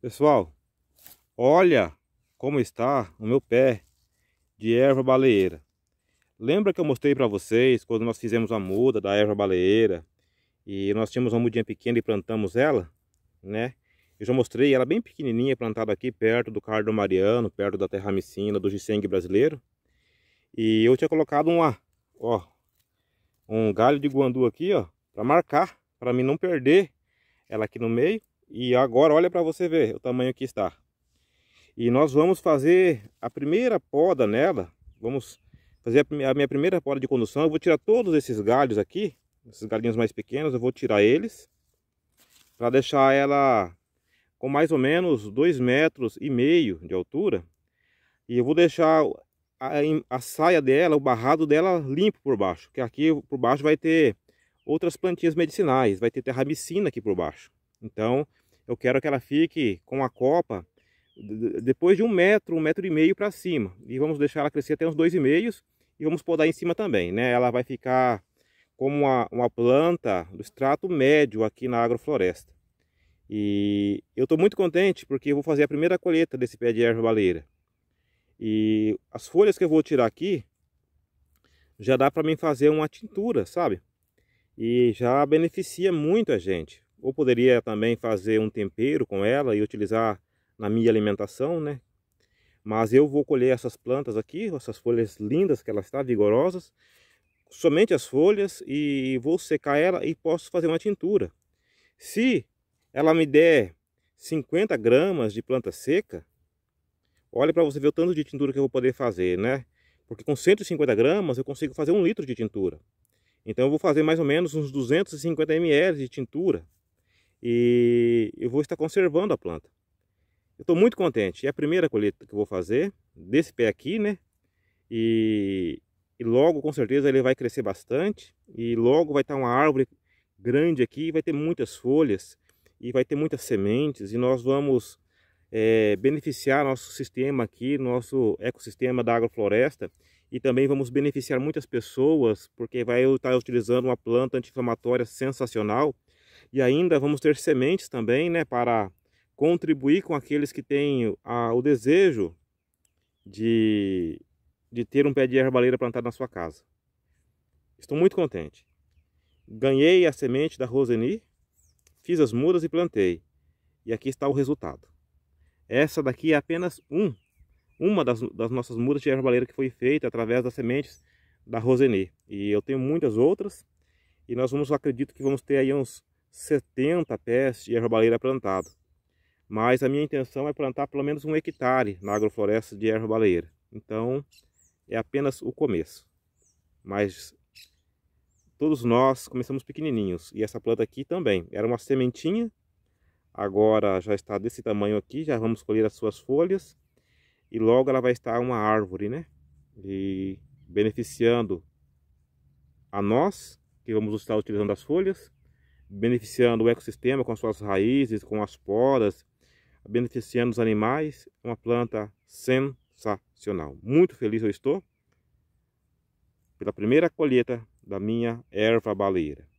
Pessoal, olha como está o meu pé de erva baleeira. Lembra que eu mostrei para vocês quando nós fizemos a muda da erva baleeira e nós tínhamos uma mudinha pequena e plantamos ela, né? Eu já mostrei ela bem pequenininha plantada aqui perto do cardo mariano, perto da terra terramicina, do ginseng brasileiro. E eu tinha colocado uma, ó, um galho de guandu aqui, ó, para marcar, para mim não perder ela aqui no meio. E agora olha para você ver o tamanho que está. E nós vamos fazer a primeira poda nela. Vamos fazer a minha primeira poda de condução. Eu vou tirar todos esses galhos aqui. Esses galhinhos mais pequenos, eu vou tirar eles. Para deixar ela com mais ou menos 2,5 metros e meio de altura. E eu vou deixar a, a, saia dela, o barrado dela limpo por baixo. porque aqui por baixo vai ter outras plantinhas medicinais. Vai ter terramicina aqui por baixo. Então, eu quero que ela fique com a copa depois de um metro, um metro e meio para cima. E vamos deixar ela crescer até uns dois e meios e vamos podar em cima também, né? Ela vai ficar como uma, uma planta do extrato médio aqui na agrofloresta. E eu estou muito contente porque eu vou fazer a primeira colheita desse pé de erva baleira. E as folhas que eu vou tirar aqui, já dá para mim fazer uma tintura, sabe? E já beneficia muito a gente. Ou poderia também fazer um tempero com ela e utilizar na minha alimentação, né? Mas eu vou colher essas plantas aqui, essas folhas lindas que elas estão, vigorosas. Somente as folhas e vou secar ela e posso fazer uma tintura. Se ela me der 50 gramas de planta seca, olha para você ver o tanto de tintura que eu vou poder fazer, né? Porque com 150 gramas eu consigo fazer um litro de tintura. Então eu vou fazer mais ou menos uns 250 ml de tintura e eu vou estar conservando a planta. Eu estou muito contente, é a primeira colheita que eu vou fazer, desse pé aqui, né? E, e logo, com certeza, ele vai crescer bastante e logo vai estar uma árvore grande aqui, vai ter muitas folhas e vai ter muitas sementes e nós vamos é, beneficiar nosso sistema aqui, nosso ecossistema da agrofloresta e também vamos beneficiar muitas pessoas porque vai estar utilizando uma planta anti-inflamatória sensacional e ainda vamos ter sementes também, né, para contribuir com aqueles que têm a, o desejo de, de ter um pé de herbaleira plantado na sua casa. Estou muito contente. Ganhei a semente da Roseni, fiz as mudas e plantei. E aqui está o resultado. Essa daqui é apenas um, uma das, das nossas mudas de herbaleira que foi feita através das sementes da Roseni. E eu tenho muitas outras. E nós vamos, acredito que vamos ter aí uns 70 pés de erva-baleira plantado. Mas a minha intenção é plantar pelo menos um hectare na agrofloresta de erva-baleira. Então, é apenas o começo. Mas todos nós começamos pequenininhos. E essa planta aqui também. Era uma sementinha. Agora já está desse tamanho aqui. Já vamos colher as suas folhas. E logo ela vai estar uma árvore, né? E beneficiando a nós, que vamos estar utilizando as folhas beneficiando o ecossistema com suas raízes, com as poras, beneficiando os animais. Uma planta sensacional. Muito feliz eu estou pela primeira colheita da minha erva baleira.